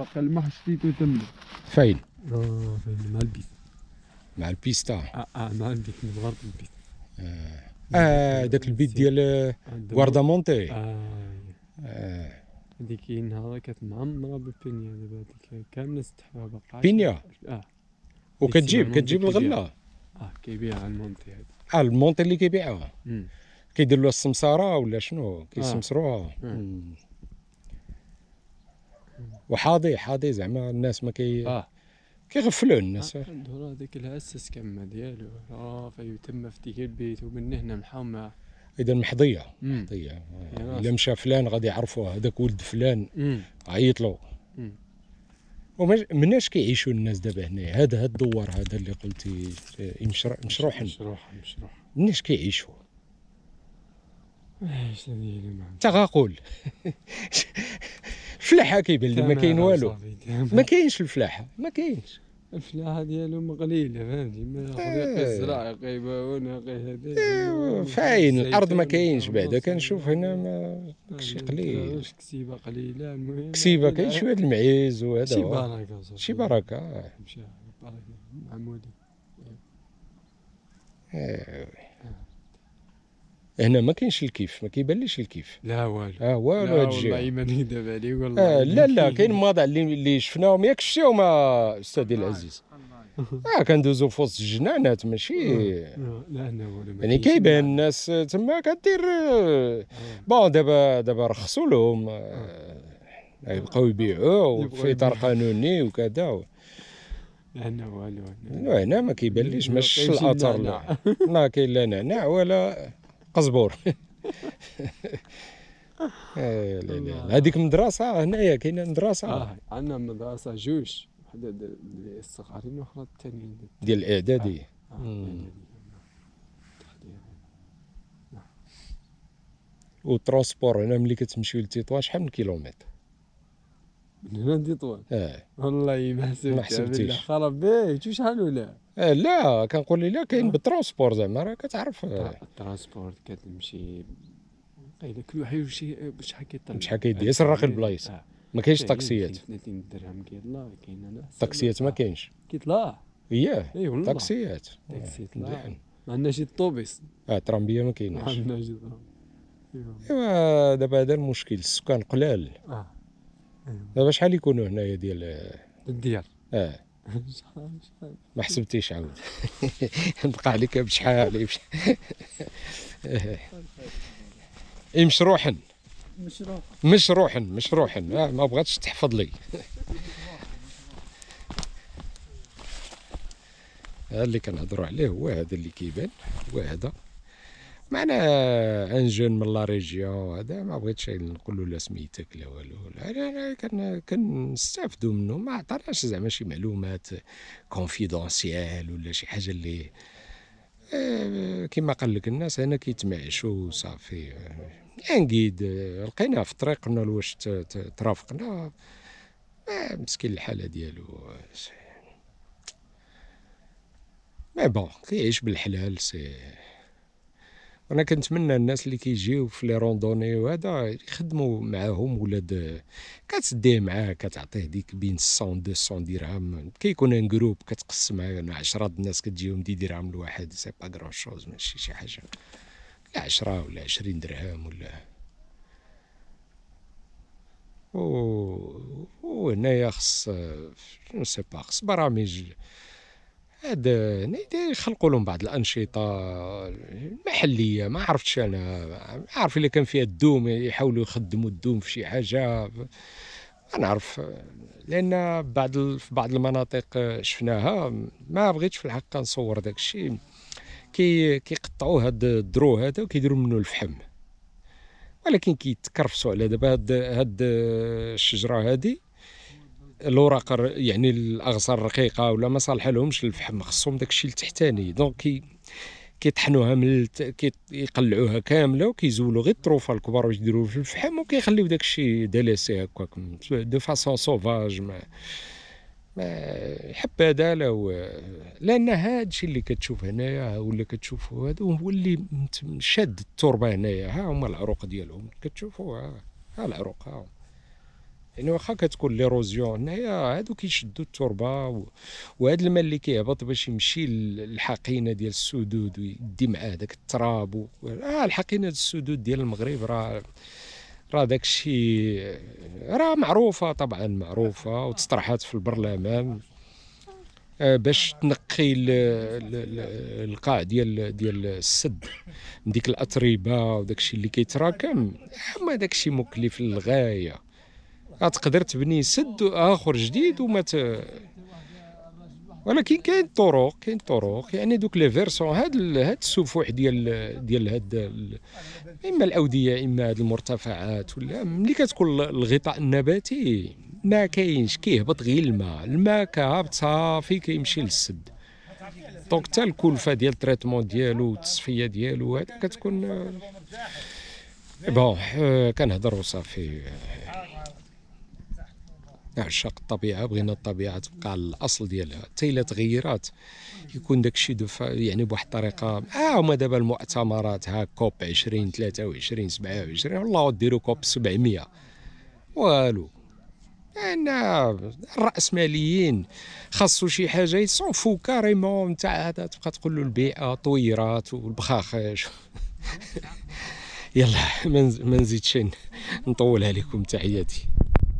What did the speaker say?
بقى الماء حشيتو تما فين؟ اه فين مع البيت مع البيستا آه. اه اه مع البيت من غرب البيت اه, آه البيت ديال آه، وردة مونتي اه اه هذيك نهار كانت معمره بالبينيا دابا هذيك كامله ستحفها باقا بينيا اه وكتجيب كتجيب الغله اه كيبيعها المونتي هذه اه المونتي اللي كيبيعها كيدير لها السمساره ولا شنو آه. كيسمسروها آه. وحاضي حاضي زعما الناس ما كي آه. كيغفلوا آه، الناس عنده هذاك الهسس كما ديالو اه أيوة، فيتم في ديك البيت ومن هنا محاومة اذا محضيه محضيه الا مشى فلان غادي يعرفوه هذاك ولد فلان عيط له ومناش كيعيشوا الناس دابا هنايا هذا هاد الدوار هذا اللي قلتي آه، مشروح مشروح مشروح مناش كيعيشوا تغاقل الفلاحه كيبان لي ما كاين والو ما كاينش الفلاحه ما كاينش الفلاحه ديالهم قليله فهمتي ما ياخذ إيه. الزراعه يقي باون هذا فاين الارض ما كاينش بعدا كنشوف هنا ما داكشي قليل كسيبه قليله المهم كسيبه يعني كاين شويه المعيز وهذا شي بركه شي بركه آه. مشى بركه ايوا هنا ما كاينش الكيف ما كيبانليش الكيف لا والو اه والو هاد الجهه والله ما دابا عليه والله آه لا لا كاين مواضع اللي اللي شفناهم ياك شتيهم استاذي العزيز اه كندوزو في وسط الجنانات ماشي آه، آه، لا لا يعني كيبان الناس تما كدير آه، بون دابا دابا رخصوا لهم يبقاو يبيعوا في اطار قانوني وكذا هنا والو هنا ما كيبان ليش الاثر لا ما كاين لا نعناع ولا قزبور آه. هذيك مدرسه هنايا كاينه مدرسه آه. عندنا مدرسه جوج واحده الصغار وحدة الثانيين ديال الاعداديه آه. آه. نعم. هنا ملي كتمشيو لتطوان شحال من كيلومتر من هنا دي طوال اه والله ما ما حسبتها خرب بيك شو شحال ولا آه لا كنقول لي لا كاين آه. بالترونسبور زعما راه كتعرف إيه. الترونسبور كتمشي قايل كل واحد شي كيطلع بشحال كيدي كيدير سراقي البلايص آه. ما كاينش طاكسيات 30 درهم كيطلع كاين انا الطاكسيات ما كاينش كيطلع اياه اي والله طاكسيات طاكسيات إيه، لا ما عندناش الطوبيس اه ترامبيه ما كايناش ما عندناش ايوا دابا هذا المشكل السكان قلال اه دابا نعم. شحال يكونوا هنايا ديال الديال اه ما حسبتيش عاود نبقى عليك بشحال اي روحن مش روحن ما بغاتش تحفظ لي هذا اللي كنهضروا عليه هو هذا اللي كيبان هو هذا ما انا جون من لا ريجيون هذا ما بغيتش نقول له لا سميتك لا والو انا انا كنستافدوا منه ما عطاناش زعما شي معلومات كونفيدونسيال ولا شي حاجه اللي آه، كما قال لك الناس هنا كيتمعشوا صافي انكيد لقيناه في الطريق قلنا له واش ترافقنا مسكين الحاله ديالو مي بون كيعيش بالحلال سي انا كنتمنى الناس اللي كيجيو في لي روندوني وهذا يخدموا معاهم ولاد كتديه معاه كتعطيه ديك بين 100 200 درهم كيكون ان جروب كتقسم كتقسمها 10 د الناس كتجيهم دي درهم لواحد سي با غران شوز ماشي شي حاجه لا 10 ولا 20 درهم ولا او هنايا خص سي با خص برامج عاد خلقوا لهم بعض الانشطه المحليه ما عرفتش انا عارف الا كان فيها الدوم يحاولوا يخدموا الدوم في شي حاجه ما نعرف لان بعض في بعض المناطق شفناها ما بغيتش في الحق نصور داك الشيء كي كيقطعوا هاد الدرو هذا وكيديروا منه الفحم ولكن كيتكرفسوا على دابا هاد هاد الشجره هادي الوراق يعني الاغصان الرقيقه ولا ما صالح لهمش الفحم خصهم داكشي التحتاني دونك كي كيطحنوها من كيقلعوها كامله وكيزولوا غير الطروفه الكبار باش يديروها في الفحم وكيخليو داكشي ديليسي هكاك دو فاسون سوفاج ما لا لو لان هادشي اللي كتشوف هنايا ولا كتشوفو هذا هو اللي شاد التربه هنايا ها هما العروق ديالهم كتشوفوا ها العروق ها يعني واخا كتكون ليروزيون هنايا هادو كيشدوا التربه وهاد الماء اللي كيهبط باش يمشي للحقينه ديال السدود ويدي معاه داك التراب و... آه الحقينه ديال السدود ديال المغرب راه راه داك الشيء راه معروفه طبعا معروفه وتطرحات في البرلمان آه، باش تنقي القاع ديال ديال السد من ديك الاتربه وداكشي اللي كيتراكم اما داكشي مكلف للغايه تقدر تبني سد اخر جديد وما ت... ولكن كاين طرق كاين طرق يعني دوك لي فيرسون هاد ال... هاد السفوح ديال ديال هاد ال... اما الاوديه اما هاد المرتفعات ولا ملي كتكون الغطاء النباتي ما كاينش كيهبط غير الماء الماء كهبط صافي كيمشي للسد دونك حتى الكلفه ديال التريتمون ديالو التصفيه ديالو هذا كتكون آه، بون آه، كنهضر وصافي نعشق الطبيعه بغينا الطبيعه تبقى على الاصل ديالها حتى الا تغيرات يكون داك الشيء يعني بواحد الطريقه ها آه هما دابا المؤتمرات ها كوب 20 23 27 والله ديروا كوب 700 والو انا الراسماليين خاصو شي حاجه يتصوفوا كاريمون تاع هذا تبقى تقول له البيئه طويرات والبخاخش يلا ما نزيدش نطول عليكم تحياتي